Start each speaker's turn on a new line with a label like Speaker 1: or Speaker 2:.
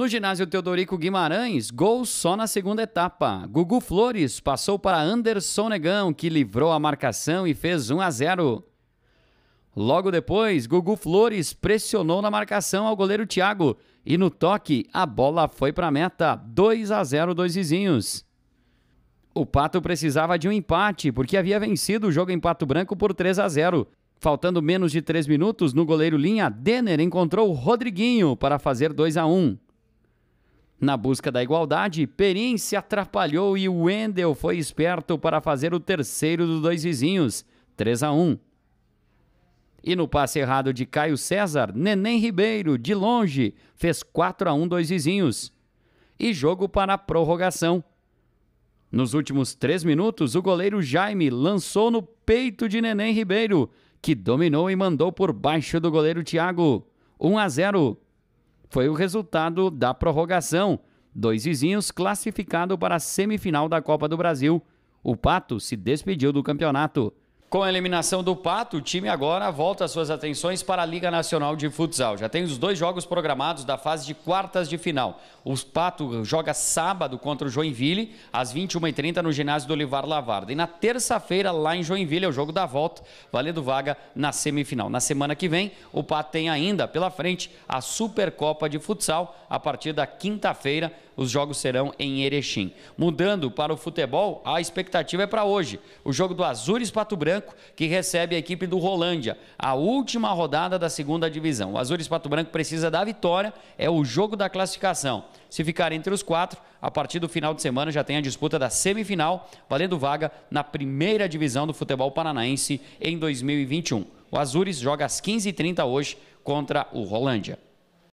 Speaker 1: No ginásio Teodorico Guimarães, gol só na segunda etapa. Gugu Flores passou para Anderson Negão, que livrou a marcação e fez 1 a 0. Logo depois, Gugu Flores pressionou na marcação ao goleiro Thiago e no toque a bola foi para a meta, 2 a 0 dois vizinhos. O Pato precisava de um empate porque havia vencido o jogo em Pato Branco por 3 a 0. Faltando menos de 3 minutos no goleiro linha, Denner encontrou o Rodriguinho para fazer 2 a 1. Na busca da igualdade, Perim se atrapalhou e Wendel foi esperto para fazer o terceiro dos dois vizinhos, 3 a 1. E no passe errado de Caio César, Neném Ribeiro, de longe, fez 4 a 1 dois vizinhos. E jogo para a prorrogação. Nos últimos três minutos, o goleiro Jaime lançou no peito de Neném Ribeiro, que dominou e mandou por baixo do goleiro Thiago. 1 a 0 foi o resultado da prorrogação. Dois vizinhos classificados para a semifinal da Copa do Brasil. O Pato se despediu do campeonato. Com a eliminação do Pato, o time agora volta suas atenções para a Liga Nacional de Futsal. Já tem os dois jogos programados da fase de quartas de final. O Pato joga sábado contra o Joinville, às 21h30, no ginásio do Olivar Lavarda. E na terça-feira, lá em Joinville, é o jogo da volta, valendo vaga na semifinal. Na semana que vem, o Pato tem ainda pela frente a Supercopa de Futsal. A partir da quinta-feira, os jogos serão em Erechim. Mudando para o futebol, a expectativa é para hoje. O jogo do Azures Pato Branco Branco, que recebe a equipe do Rolândia, a última rodada da segunda divisão. O Azures Pato Branco precisa da vitória, é o jogo da classificação. Se ficar entre os quatro, a partir do final de semana já tem a disputa da semifinal, valendo vaga na primeira divisão do futebol paranaense em 2021. O Azures joga às 15h30 hoje contra o Rolândia.